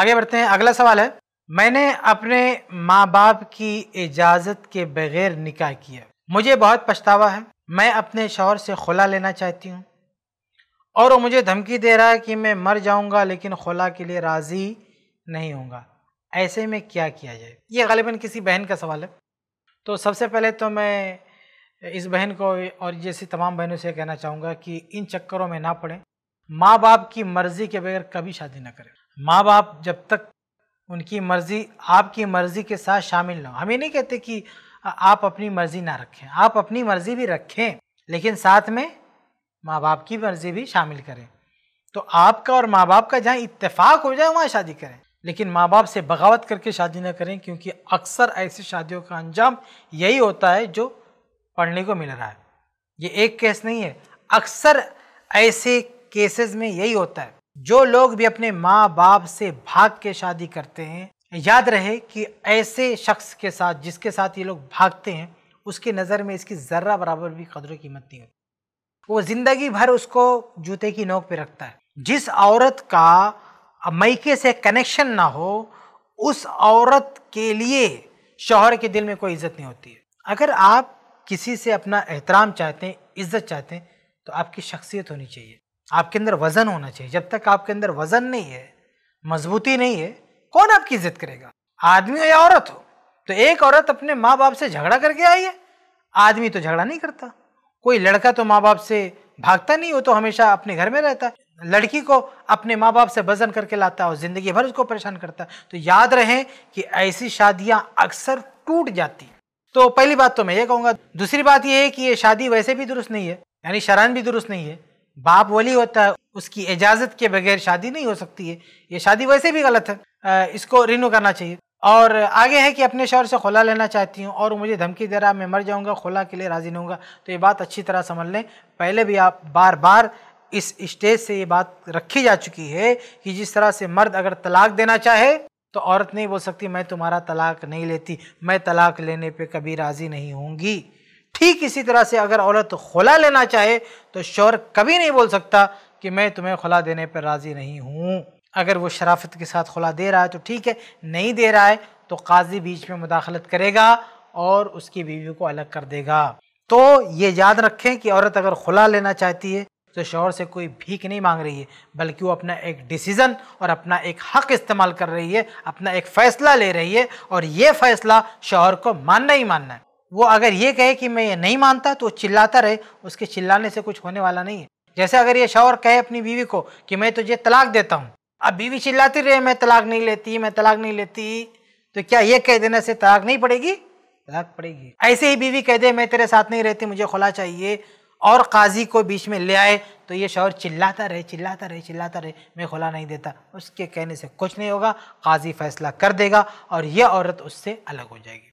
आगे बढ़ते हैं अगला सवाल है मैंने अपने माँ बाप की इजाज़त के बगैर निकाह किया मुझे बहुत पछतावा है मैं अपने शौहर से खुला लेना चाहती हूँ और वो मुझे धमकी दे रहा है कि मैं मर जाऊँगा लेकिन खुला के लिए राज़ी नहीं हूँ ऐसे में क्या किया जाए ये गालिबा किसी बहन का सवाल है तो सबसे पहले तो मैं इस बहन को और जैसी तमाम बहनों से कहना चाहूँगा कि इन चक्करों में ना पड़ें माँ बाप की मर्ज़ी के बगैर कभी शादी ना करें माँ बाप जब तक उनकी मर्ज़ी आपकी मर्ज़ी के साथ शामिल ना हो हम ये नहीं कहते कि आप अपनी मर्ज़ी ना रखें आप अपनी मर्ज़ी भी रखें लेकिन साथ में माँ बाप की मर्ज़ी भी शामिल करें तो आपका और माँ बाप का जहाँ इत्तेफाक हो जाए वहाँ शादी करें लेकिन माँ बाप से बगावत करके शादी ना करें क्योंकि अक्सर ऐसी शादियों का अंजाम यही होता है जो पढ़ने को मिल रहा है ये एक केस नहीं है अक्सर ऐसे केसेस में यही होता है जो लोग भी अपने माँ बाप से भाग के शादी करते हैं याद रहे कि ऐसे शख्स के साथ जिसके साथ ये लोग भागते हैं उसकी नज़र में इसकी ज़र्रा बराबर भी कदर कीमत नहीं होती वो ज़िंदगी भर उसको जूते की नोक पे रखता है जिस औरत का मैके से कनेक्शन ना हो उस औरत के लिए शोहर के दिल में कोई इज्जत नहीं होती है अगर आप किसी से अपना एहतराम चाहते हैं इज्जत चाहते हैं तो आपकी शख्सियत होनी चाहिए आपके अंदर वज़न होना चाहिए जब तक आपके अंदर वज़न नहीं है मजबूती नहीं है कौन आपकी इज्जत करेगा आदमी हो या औरत हो तो एक औरत अपने माँ बाप से झगड़ा करके आई है आदमी तो झगड़ा नहीं करता कोई लड़का तो माँ बाप से भागता नहीं हो तो हमेशा अपने घर में रहता है लड़की को अपने माँ बाप से वजन करके लाता है और ज़िंदगी भर उसको परेशान करता है तो याद रहे कि ऐसी शादियाँ अक्सर टूट जाती तो पहली बात तो मैं ये कहूँगा दूसरी बात यह है कि ये शादी वैसे भी दुरुस्त नहीं है यानी शरण भी दुरुस्त नहीं है बाप वली होता है उसकी इजाज़त के बगैर शादी नहीं हो सकती है ये शादी वैसे भी गलत है इसको रिन्यू करना चाहिए और आगे है कि अपने शहर से खुला लेना चाहती हूँ और मुझे धमकी दे रहा मैं मर जाऊँगा खुला के लिए राज़ी नहीं होगा तो ये बात अच्छी तरह समझ लें पहले भी आप बार बार इस स्टेज से ये बात रखी जा चुकी है कि जिस तरह से मर्द अगर तलाक देना चाहे तो औरत नहीं बोल सकती मैं तुम्हारा तलाक नहीं लेती मैं तलाक लेने पे कभी राज़ी नहीं होंगी ठीक इसी तरह से अगर औरत खुला लेना चाहे तो शोर कभी नहीं बोल सकता कि मैं तुम्हें खुला देने पर राज़ी नहीं हूँ अगर वो शराफत के साथ खुला दे रहा है तो ठीक है नहीं दे रहा है तो काजी बीच में मुदाखलत करेगा और उसकी बीवी को अलग कर देगा तो ये याद रखें कि औरत अगर खुला लेना चाहती है तो शोहर से कोई भीख नहीं मांग रही है बल्कि वो अपना एक डिसीज़न और अपना एक हक इस्तेमाल कर रही है अपना एक फ़ैसला ले रही है और ये फ़ैसला शोहर को मानना ही मानना है वो अगर ये कहे कि मैं ये नहीं मानता तो चिल्लाता रहे उसके चिल्लाने से कुछ होने वाला नहीं है जैसे अगर ये शौहर कहे अपनी बीवी को कि मैं तुझे तलाक देता हूँ अब बीवी चिल्लाती रहे मैं तलाक नहीं लेती मैं तलाक नहीं लेती तो क्या ये कह देने से तलाक नहीं पड़ेगी तलाक पड़ेगी ऐसे ही बीवी कह दे मैं तेरे साथ नहीं रहती मुझे खुला चाहिए और काजी को बीच में ले आए तो ये शौहर चिल्लाता रहे चिल्लाता रहे चिल्लाता रहे मैं खुला नहीं देता उसके कहने से कुछ नहीं होगा काजी फैसला कर देगा और यह औरत उससे अलग हो जाएगी